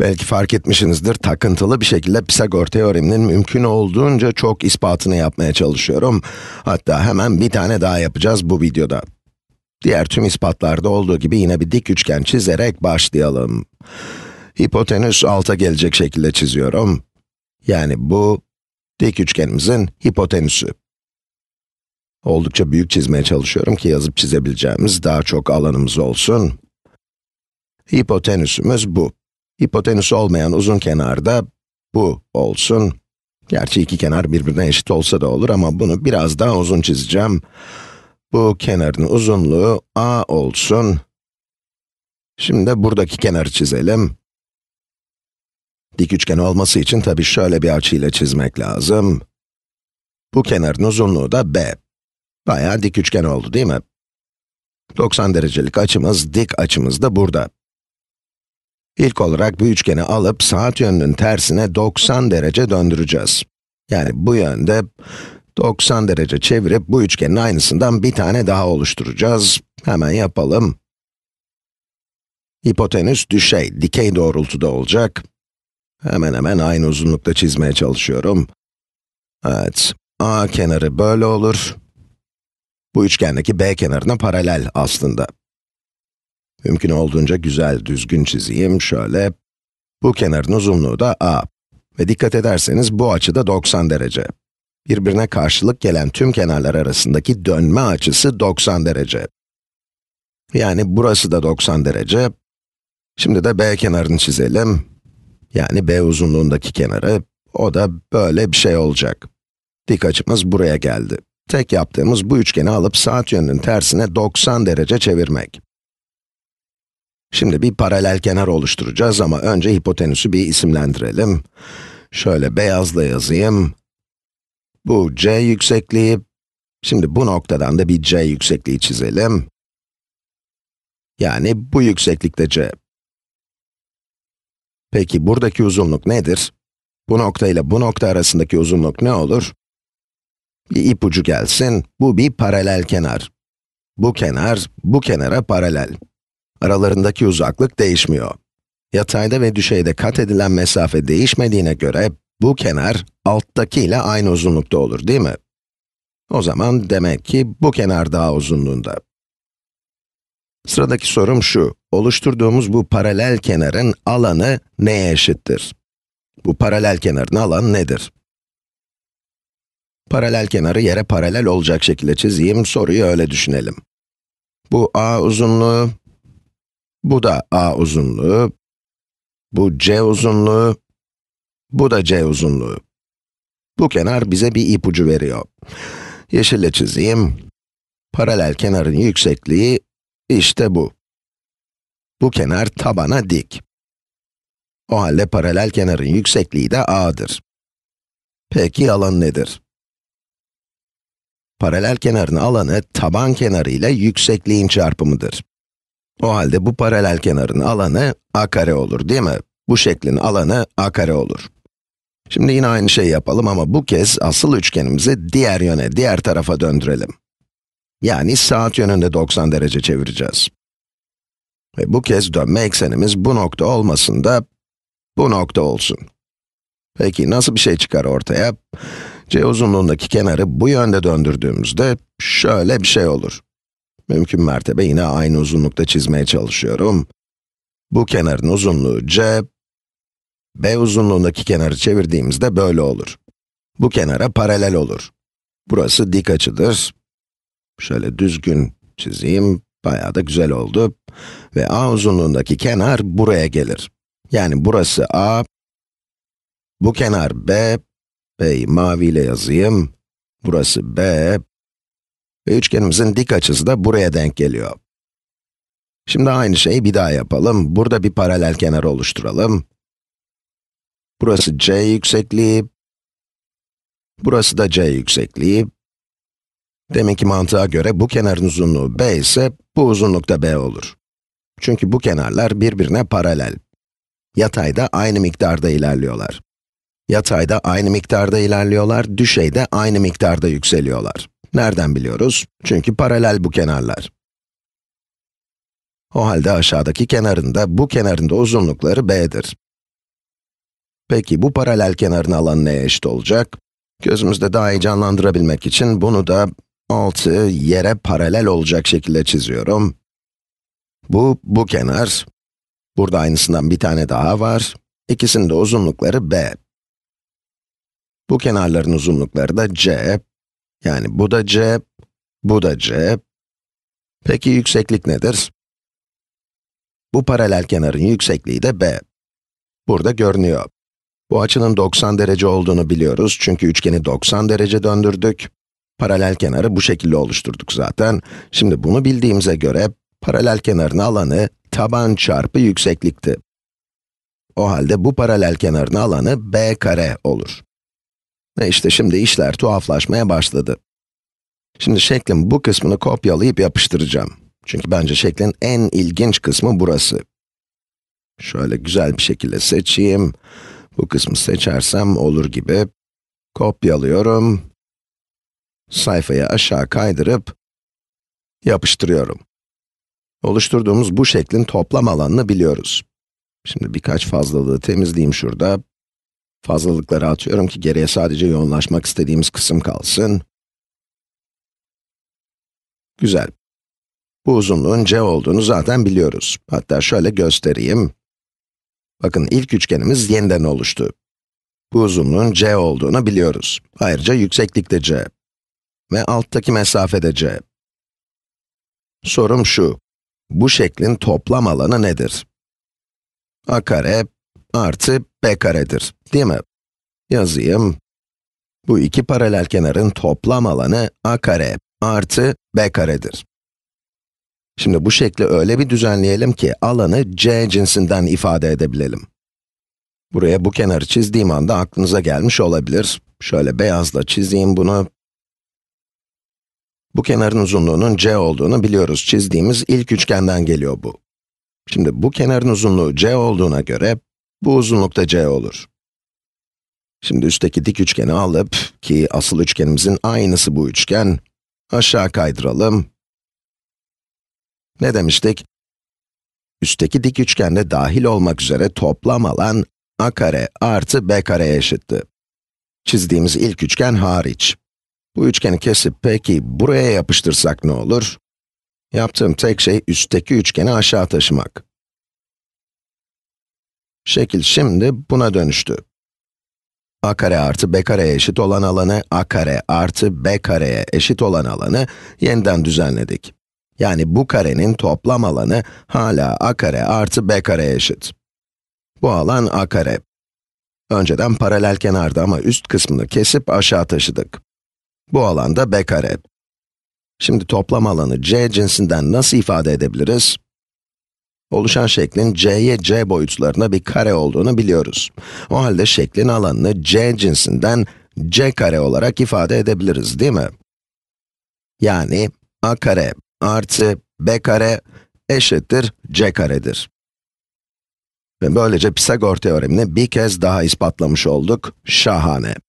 Belki fark etmişsinizdir takıntılı bir şekilde Pisagor teoreminin mümkün olduğunca çok ispatını yapmaya çalışıyorum. Hatta hemen bir tane daha yapacağız bu videoda. Diğer tüm ispatlarda olduğu gibi yine bir dik üçgen çizerek başlayalım. Hipotenüs alta gelecek şekilde çiziyorum. Yani bu, dik üçgenimizin hipotenüsü. Oldukça büyük çizmeye çalışıyorum ki yazıp çizebileceğimiz daha çok alanımız olsun. Hipotenüsümüz bu. Hipotenüs olmayan uzun kenarda bu olsun. Gerçi iki kenar birbirine eşit olsa da olur ama bunu biraz daha uzun çizeceğim. Bu kenarın uzunluğu a olsun. Şimdi buradaki kenarı çizelim. Dik üçgen olması için tabi şöyle bir açıyla çizmek lazım. Bu kenarın uzunluğu da b. Bayağı dik üçgen oldu değil mi? 90 derecelik açımız, dik açımız da burada. İlk olarak bu üçgeni alıp saat yönünün tersine 90 derece döndüreceğiz. Yani bu yönde 90 derece çevirip bu üçgenin aynısından bir tane daha oluşturacağız. Hemen yapalım. Hipotenüs düşey, dikey doğrultuda olacak. Hemen hemen aynı uzunlukta çizmeye çalışıyorum. Evet, A kenarı böyle olur. Bu üçgendeki B kenarına paralel aslında. Mümkün olduğunca güzel, düzgün çizeyim, şöyle. Bu kenarın uzunluğu da a. Ve dikkat ederseniz bu açı da 90 derece. Birbirine karşılık gelen tüm kenarlar arasındaki dönme açısı 90 derece. Yani burası da 90 derece. Şimdi de b kenarını çizelim. Yani b uzunluğundaki kenarı, o da böyle bir şey olacak. Dik açımız buraya geldi. Tek yaptığımız bu üçgeni alıp saat yönünün tersine 90 derece çevirmek. Şimdi bir paralel kenar oluşturacağız ama önce hipotenüsü bir isimlendirelim. Şöyle beyazla yazayım. Bu c yüksekliği. Şimdi bu noktadan da bir c yüksekliği çizelim. Yani bu yükseklikte c. Peki buradaki uzunluk nedir? Bu nokta ile bu nokta arasındaki uzunluk ne olur? Bir ipucu gelsin. Bu bir paralel kenar. Bu kenar, bu kenara paralel. Aralarındaki uzaklık değişmiyor. Yatayda ve düşeyde kat edilen mesafe değişmediğine göre, bu kenar alttaki ile aynı uzunlukta olur değil mi? O zaman demek ki bu kenar daha uzunluğunda. Sıradaki sorum şu, oluşturduğumuz bu paralel kenarın alanı neye eşittir? Bu paralel kenarın alanı nedir? Paralel kenarı yere paralel olacak şekilde çizeyim, soruyu öyle düşünelim. Bu a uzunluğu, bu da a uzunluğu, bu c uzunluğu, bu da c uzunluğu. Bu kenar bize bir ipucu veriyor. Yeşille çizeyim. Paralel kenarın yüksekliği işte bu. Bu kenar tabana dik. O halde paralel kenarın yüksekliği de a'dır. Peki alan nedir? Paralel kenarın alanı taban kenarı ile yüksekliğin çarpımıdır. O halde bu paralel kenarın alanı a kare olur değil mi? Bu şeklin alanı a kare olur. Şimdi yine aynı şeyi yapalım ama bu kez asıl üçgenimizi diğer yöne, diğer tarafa döndürelim. Yani saat yönünde 90 derece çevireceğiz. Ve bu kez dönme eksenimiz bu nokta olmasın da bu nokta olsun. Peki nasıl bir şey çıkar ortaya? c uzunluğundaki kenarı bu yönde döndürdüğümüzde şöyle bir şey olur. Mümkün mertebe yine aynı uzunlukta çizmeye çalışıyorum. Bu kenarın uzunluğu c, b uzunluğundaki kenarı çevirdiğimizde böyle olur. Bu kenara paralel olur. Burası dik açıdır. Şöyle düzgün çizeyim, bayağı da güzel oldu. Ve a uzunluğundaki kenar buraya gelir. Yani burası a, bu kenar b, b'yi maviyle yazayım. Burası b, ve üçgenimizin dik açısı da buraya denk geliyor. Şimdi aynı şeyi bir daha yapalım. Burada bir paralel kenar oluşturalım. Burası c yüksekliği. Burası da c yüksekliği. Deminki mantığa göre bu kenarın uzunluğu b ise bu uzunluk da b olur. Çünkü bu kenarlar birbirine paralel. Yatayda aynı miktarda ilerliyorlar. Yatayda aynı miktarda ilerliyorlar, düşeyde aynı miktarda yükseliyorlar. Nereden biliyoruz? Çünkü paralel bu kenarlar. O halde aşağıdaki kenarında, bu kenarında uzunlukları b'dir. Peki bu paralel kenarın alanı neye eşit olacak? Gözümüzde daha iyi canlandırabilmek için bunu da 6 yere paralel olacak şekilde çiziyorum. Bu, bu kenar. Burada aynısından bir tane daha var. İkisinin de uzunlukları b. Bu kenarların uzunlukları da c. Yani bu da c, bu da c. Peki yükseklik nedir? Bu paralel kenarın yüksekliği de b. Burada görünüyor. Bu açının 90 derece olduğunu biliyoruz çünkü üçgeni 90 derece döndürdük. Paralel kenarı bu şekilde oluşturduk zaten. Şimdi bunu bildiğimize göre paralel kenarın alanı taban çarpı yükseklikti. O halde bu paralel kenarın alanı b kare olur. Ve işte şimdi işler tuhaflaşmaya başladı. Şimdi şeklin bu kısmını kopyalayıp yapıştıracağım. Çünkü bence şeklin en ilginç kısmı burası. Şöyle güzel bir şekilde seçeyim. Bu kısmı seçersem olur gibi. Kopyalıyorum. Sayfayı aşağı kaydırıp yapıştırıyorum. Oluşturduğumuz bu şeklin toplam alanını biliyoruz. Şimdi birkaç fazlalığı temizleyeyim şurada. Fazlalıkları atıyorum ki geriye sadece yoğunlaşmak istediğimiz kısım kalsın. Güzel. Bu uzunluğun c olduğunu zaten biliyoruz. Hatta şöyle göstereyim. Bakın ilk üçgenimiz yeniden oluştu. Bu uzunluğun c olduğunu biliyoruz. Ayrıca yükseklik de c. Ve alttaki mesafe de c. Sorum şu. Bu şeklin toplam alanı nedir? a kare artı b karedir, değil mi? Yazayım. Bu iki paralel kenarın toplam alanı a kare artı b karedir. Şimdi bu şekli öyle bir düzenleyelim ki alanı c cinsinden ifade edebilelim. Buraya bu kenarı çizdiğim anda aklınıza gelmiş olabilir. Şöyle beyazla çizeyim bunu. Bu kenarın uzunluğunun c olduğunu biliyoruz. Çizdiğimiz ilk üçgenden geliyor bu. Şimdi bu kenarın uzunluğu c olduğuna göre, bu uzunlukta c olur. Şimdi üstteki dik üçgeni alıp, ki asıl üçgenimizin aynısı bu üçgen, aşağı kaydıralım. Ne demiştik? Üstteki dik üçgende dahil olmak üzere toplam alan a kare artı b kare eşitti. Çizdiğimiz ilk üçgen hariç. Bu üçgeni kesip peki buraya yapıştırsak ne olur? Yaptığım tek şey üstteki üçgeni aşağı taşımak. Şekil şimdi buna dönüştü. a kare artı b kareye eşit olan alanı, a kare artı b kareye eşit olan alanı yeniden düzenledik. Yani bu karenin toplam alanı hala a kare artı b kareye eşit. Bu alan a kare. Önceden paralel kenardı ama üst kısmını kesip aşağı taşıdık. Bu alan da b kare. Şimdi toplam alanı c cinsinden nasıl ifade edebiliriz? Oluşan şeklin c'ye c boyutlarına bir kare olduğunu biliyoruz. O halde şeklin alanını c cinsinden c kare olarak ifade edebiliriz değil mi? Yani a kare artı b kare eşittir c karedir. Ve böylece Pisagor teoremini bir kez daha ispatlamış olduk. Şahane.